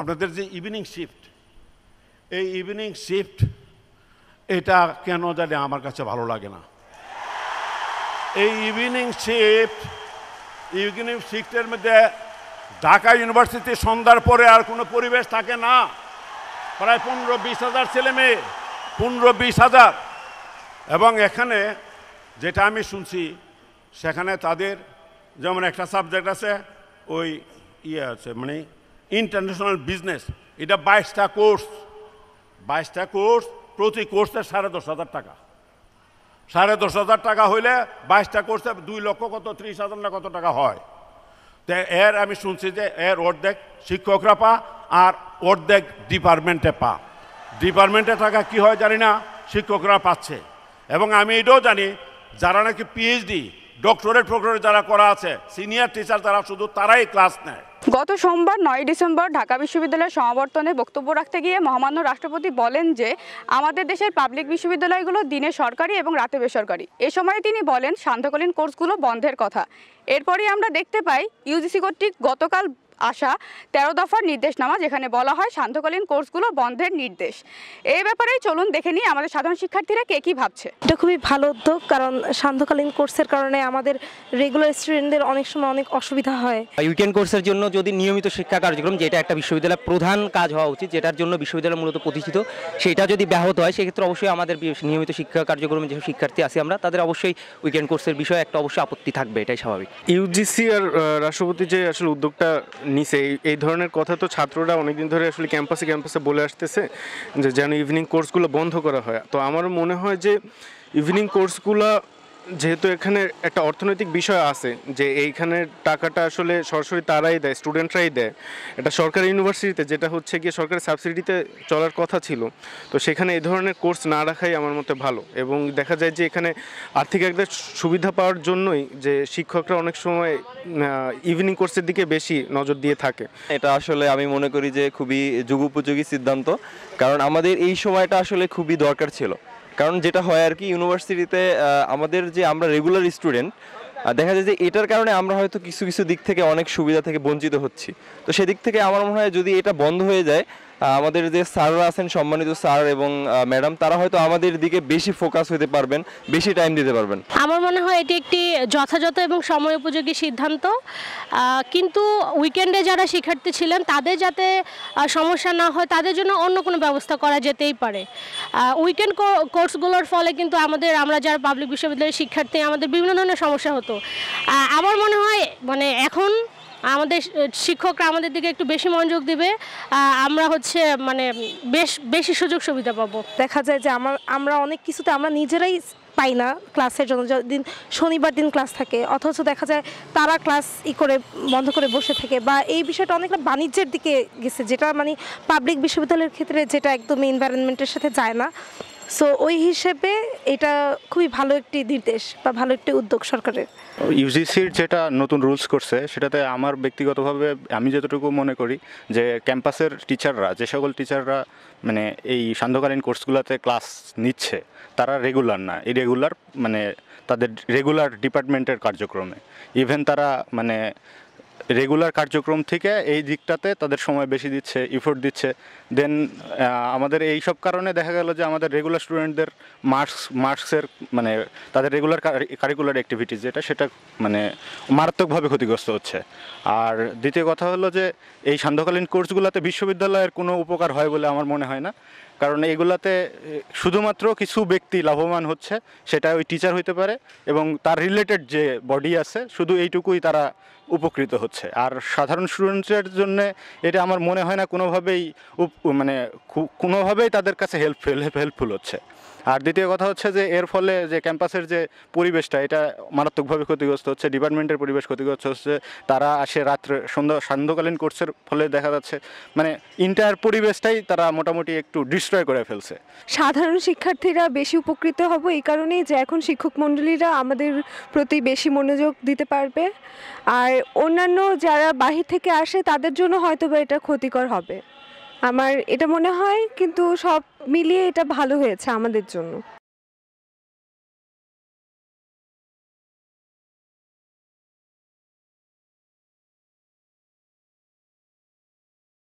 আপনাদের যে evening shift এই ইভিনিং শিফট এটা কেন জানি আমার কাছে ভালো লাগে না এই ইভিনিং শিফট ইভিনিং শিফটের মধ্যে ঢাকা ইউনিভার্সিটি সন্ধ্যার পরে আর কোনো পরিবেশ থাকে না প্রায় পনেরো বিশ হাজার ছেলে মেয়ে পনেরো বিশ হাজার এবং এখানে যেটা আমি শুনছি সেখানে তাদের যেমন একটা সাবজেক্ট আছে ওই ইয়ে আছে মানে ইন্টারন্যাশনাল বিজনেস এটা বাইশটা কোর্স বাইশটা কোর্স প্রতি কোর্সে সাড়ে দশ হাজার টাকা সাড়ে দশ হাজার টাকা হইলে বাইশটা কোর্সে দুই লক্ষ কত ত্রিশ হাজার না কত টাকা হয় তো এর আমি শুনছি যে এর অর্ধেক শিক্ষকরা পা আর অর্ধেক ডিপার্টমেন্টে পা ডিপার্টমেন্টে টাকা কি হয় জানি না শিক্ষকরা পাচ্ছে এবং আমি এটাও জানি যারা নাকি পিএইচডি ডক্টরেট প্রোগ্রামে যারা করা আছে সিনিয়র টিচার তারা শুধু তারাই ক্লাস নেয় গত সোমবার নয় ডিসেম্বর ঢাকা বিশ্ববিদ্যালয়ের সমাবর্তনে বক্তব্য রাখতে গিয়ে মহামান্য রাষ্ট্রপতি বলেন যে আমাদের দেশের পাবলিক বিশ্ববিদ্যালয়গুলো দিনে সরকারি এবং রাতে বেসরকারি এ সময় তিনি বলেন সান্ধ্যকালীন কোর্সগুলো বন্ধের কথা এরপরই আমরা দেখতে পাই ইউজিসি কর্তৃক গতকাল আসা তেরো দফার নির্দেশনামা যেখানে বলা হয় সান্ধ্যকালীন কোর্সগুলো বন্ধের নির্দেশ এই ব্যাপারেই চলুন দেখে নিই আমাদের সাধারণ শিক্ষার্থীরা কে কী ভাবছে এটা খুবই ভালো উদ্যোগ কারণ সান্ধ্যকালীন কোর্সের কারণে আমাদের রেগুলার স্টুডেন্টদের অনেক সময় অনেক অসুবিধা হয় উইকেন্ড কোর্সের জন্য যদি নিয়মিত শিক্ষা কার্যক্রম যেটা একটা বিশ্ববিদ্যালয়ের প্রধান কাজ হওয়া উচিত যেটার জন্য বিশ্ববিদ্যালয় মূলত প্রতিষ্ঠিত সেটা যদি ব্যাহত হয় সেক্ষেত্রে অবশ্যই আমাদের নিয়মিত শিক্ষা কার্যক্রমে যেসব শিক্ষার্থী আছে আমরা তাদের অবশ্যই উইকেন্ড কোর্সের বিষয়ে একটা অবশ্যই আপত্তি থাকবে এটাই স্বাভাবিক ইউজিসি আর রাষ্ট্রপতি যে আসলে উদ্যোগটা নিচে এই ধরনের কথা তো ছাত্ররা অনেকদিন ধরে আসলে ক্যাম্পাসে ক্যাম্পাসে বলে আসতেছে যে যেন ইভিনিং কোর্সগুলো বন্ধ করা হয় তো আমার মনে হয় যে ইভিনিং কোর্সগুলো যেহেতু এখানে একটা অর্থনৈতিক বিষয় আছে যে এইখানের টাকাটা আসলে সরাসরি তারাই দেয় স্টুডেন্টরাই দেয় এটা সরকারি ইউনিভার্সিটিতে যেটা হচ্ছে গিয়ে সরকারি সাবসিডিতে চলার কথা ছিল তো সেখানে এই ধরনের কোর্স না রাখাই আমার মতে ভালো এবং দেখা যায় যে এখানে আর্থিক একদম সুবিধা পাওয়ার জন্যই যে শিক্ষকরা অনেক সময় ইভিনিং কোর্সের দিকে বেশি নজর দিয়ে থাকে এটা আসলে আমি মনে করি যে খুবই যুগোপযোগী সিদ্ধান্ত কারণ আমাদের এই সময়টা আসলে খুবই দরকার ছিল কারণ যেটা হয় আর কি ইউনিভার্সিটিতে আমাদের যে আমরা রেগুলার স্টুডেন্ট দেখা যায় যে এটার কারণে আমরা হয়তো কিছু কিছু দিক থেকে অনেক সুবিধা থেকে বঞ্চিত হচ্ছি তো সেদিক থেকে আমার মনে হয় যদি এটা বন্ধ হয়ে যায় আমাদের যে স্যাররা আছেন সম্মানিত স্যার এবং ম্যাডাম তারা হয়তো আমাদের দিকে বেশি ফোকাস হতে পারবেন বেশি টাইম দিতে পারবেন আমার মনে হয় এটি একটি যথাযথ এবং সময় উপযোগী সিদ্ধান্ত কিন্তু উইকেন্ডে যারা শিক্ষার্থী ছিলেন তাদের যাতে সমস্যা না হয় তাদের জন্য অন্য কোনো ব্যবস্থা করা যেতেই পারে উইকেন্ড কোর্সগুলোর ফলে কিন্তু আমাদের আমরা যারা পাবলিক বিশ্ববিদ্যালয়ের শিক্ষার্থী আমাদের বিভিন্ন ধরনের সমস্যা হতো আমার মনে হয় মানে এখন আমাদের শিক্ষকরা আমাদের দিকে একটু বেশি মনোযোগ দিবে আমরা হচ্ছে মানে বেশ বেশি সুযোগ সুবিধা পাবো দেখা যায় যে আমার আমরা অনেক কিছুতে আমরা নিজেরাই পাই না ক্লাসের জন্য দিন শনিবার দিন ক্লাস থাকে অথচ দেখা যায় তারা ক্লাস ই করে বন্ধ করে বসে থাকে বা এই বিষয়টা অনেকটা বাণিজ্যের দিকে গেছে যেটা মানে পাবলিক বিশ্ববিদ্যালয়ের ক্ষেত্রে যেটা একদম এনভায়রনমেন্টের সাথে যায় না সো ওই হিসেবে এটা খুবই ভালো একটি নির্দেশ বা ভালো একটি উদ্যোগ সরকারের ইউজিসির যেটা নতুন রুলস করছে সেটাতে আমার ব্যক্তিগতভাবে আমি যতটুকু মনে করি যে ক্যাম্পাসের টিচাররা যে সকল টিচাররা মানে এই সান্ধ্যকালীন কোর্সগুলোতে ক্লাস নিচ্ছে তারা রেগুলার না ইরেগুলার মানে তাদের রেগুলার ডিপার্টমেন্টের কার্যক্রমে ইভেন তারা মানে রেগুলার কার্যক্রম থেকে এই দিকটাতে তাদের সময় বেশি দিচ্ছে ইফোর্ট দিচ্ছে দেন আমাদের এই সব কারণে দেখা গেল যে আমাদের রেগুলার স্টুডেন্টদের মার্কস মার্কসের মানে তাদের রেগুলার কারিকুলার অ্যাক্টিভিটিস যেটা সেটা মানে মারাত্মকভাবে ক্ষতিগ্রস্ত হচ্ছে আর দ্বিতীয় কথা হলো যে এই সান্ধ্যকালীন কোর্সগুলোতে বিশ্ববিদ্যালয়ের কোনো উপকার হয় বলে আমার মনে হয় না কারণ এগুলাতে শুধুমাত্র কিছু ব্যক্তি লাভবান হচ্ছে সেটা ওই টিচার হইতে পারে এবং তার রিলেটেড যে বডি আছে শুধু এইটুকুই তারা উপকৃত হচ্ছে আর সাধারণ স্টুডেন্টের জন্য এটা আমার মনে হয় না কোনোভাবেই মানে কোনোভাবেই তাদের কাছে হেল্পফুল হেল্পফুল হচ্ছে আর দ্বিতীয় কথা হচ্ছে যে এর ফলে যে ক্যাম্পাসের যে পরিবেশটা এটা মারাত্মকভাবে ক্ষতিগ্রস্ত হচ্ছে ডিপার্টমেন্টের পরিবেশ ক্ষতিগ্রস্ত হচ্ছে তারা আসে রাত্রে সন্ধ্যা সান্ধ্যকালীন কোর্সের ফলে দেখা যাচ্ছে মানে ইন্টার পরিবেশটাই তারা মোটামুটি একটু ডিস্ট্রয় করে ফেলছে সাধারণ শিক্ষার্থীরা বেশি উপকৃত হব এই কারণেই যে এখন শিক্ষক মণ্ডলীরা আমাদের প্রতি বেশি মনোযোগ দিতে পারবে আর অন্যান্য যারা বাহির থেকে আসে তাদের জন্য হয়তো বা এটা ক্ষতিকর হবে আমার এটা মনে হয় কিন্তু সব মিলিয়ে এটা ভালো হয়েছে আমাদের জন্য